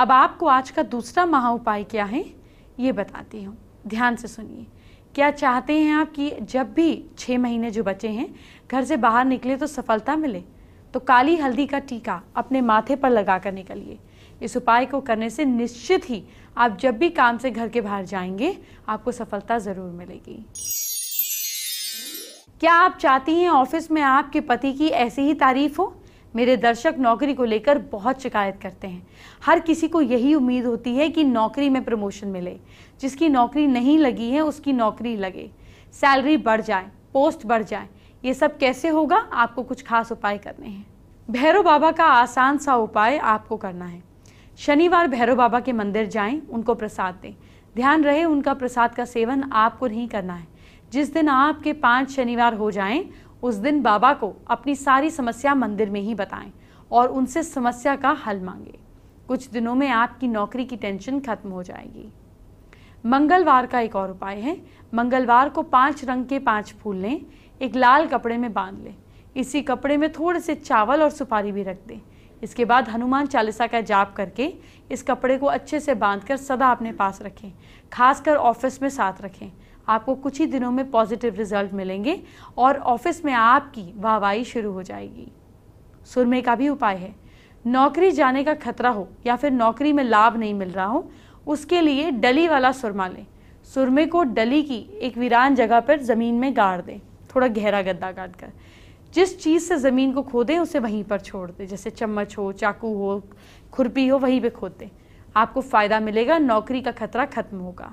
अब आपको आज का दूसरा महा उपाय क्या है ये बताती हूँ ध्यान से सुनिए क्या चाहते हैं आप कि जब भी छः महीने जो बचे हैं घर से बाहर निकले तो सफलता मिले तो काली हल्दी का टीका अपने माथे पर लगा कर निकलिए इस उपाय को करने से निश्चित ही आप जब भी काम से घर के बाहर जाएंगे आपको सफलता ज़रूर मिलेगी क्या आप चाहती हैं ऑफिस में आपके पति की ऐसी ही तारीफ हो मेरे दर्शक नौकरी को लेकर बहुत शिकायत करते हैं हर किसी को यही उम्मीद होती है कि नौकरी में प्रमोशन मिले जिसकी नौकरी नहीं लगी है उसकी नौकरी लगे सैलरी बढ़ जाए पोस्ट बढ़ जाए ये सब कैसे होगा आपको कुछ खास उपाय करने हैं भैरव बाबा का आसान सा उपाय आपको करना है शनिवार भैरव बाबा के मंदिर जाएं उनको प्रसाद दें ध्यान रहे उनका प्रसाद का सेवन आपको नहीं करना है जिस दिन आपके पांच शनिवार हो जाएं उस दिन बाबा को अपनी सारी समस्या मंदिर में ही बताएं और उनसे समस्या का हल मांगे कुछ दिनों में आपकी नौकरी की टेंशन खत्म हो जाएगी मंगलवार का एक और उपाय है मंगलवार को पांच रंग के पांच फूल लें एक लाल कपड़े में बांध लें इसी कपड़े में थोड़े से चावल और सुपारी भी रख दें इसके बाद हनुमान चालीसा का जाप करके इस कपड़े को अच्छे से बांधकर सदा अपने पास रखें खासकर ऑफिस में साथ रखें आपको कुछ ही दिनों में पॉजिटिव रिजल्ट मिलेंगे और ऑफिस में आपकी वाहवाही शुरू हो जाएगी सुरमे का भी उपाय है नौकरी जाने का खतरा हो या फिर नौकरी में लाभ नहीं मिल रहा हो उसके लिए डली वाला सुरमा लें सुरमे को डली की एक वीरान जगह पर ज़मीन में गाड़ दें थोड़ा गहरा गद्दा गाद कर जिस चीज़ से ज़मीन को खोदे उसे वहीं पर छोड़ दें जैसे चम्मच हो चाकू हो खुरपी हो वहीं पे खोदते आपको फ़ायदा मिलेगा नौकरी का खतरा खत्म होगा